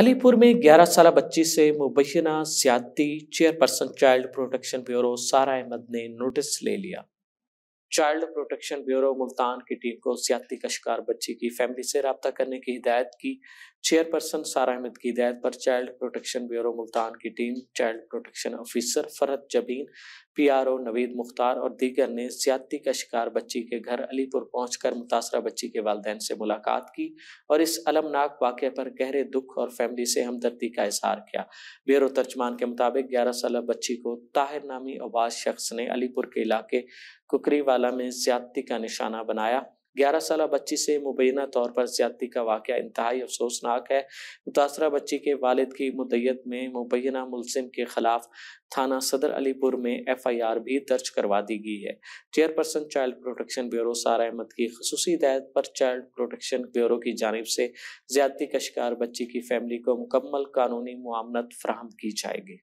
अलीपुर में 11 साल बच्ची से Mubaina Siyati chairperson child protection bureau Sara Ahmed ने नोटिस ले लिया चाइल्ड प्रोटेक्शन ब्यूरो मुल्तान की टीम को सियाती का शिकार बच्ची की फैमिली से रबता करने की हिदायत की चेयरपर्सन सारा अहमद की हिदायत पर चाइल्ड प्रोटेक्शन ब्यूरो मुल्तान की team child protection officer Farhat Jabeen PRO Naveed Mukhtar और दीगर ने ज्यादती का शिकार बच्ची के घर अलीपुर पहुंचकर मुतासरा बच्ची के वालदेन से मुलाकात की और इस अलमनाक वाक़े पर गहरे दुख और फैमिली से हमदर्दी का इजहार किया ब्यूरो तर्जमान के मुताबिक ग्यारह साल बच्ची को ताहिर नामी आवाज शख्स ने अलीपुर के इलाके कुकरीवाला में ज्यादती का निशाना बनाया ग्यारह साल बच्ची से मुबैना तौर पर ज्यादती का वाक़ इंतहाई अफसोसनाक है मुतासरा बच्ची के वालद की मुदैत में मुबैना मुलिम के खिलाफ थाना सदर अलीपुर में एफ आई आर भी दर्ज करवा दी गई है chairperson child protection bureau Sara Ahmad की खसूस हिदायत पर चाइल्ड प्रोटेक्शन ब्यूरो की जानब से ज्यादती का शिकार बच्ची की फैमिली को मुकम्मल कानूनी मामनत फ्राहम की जाएगी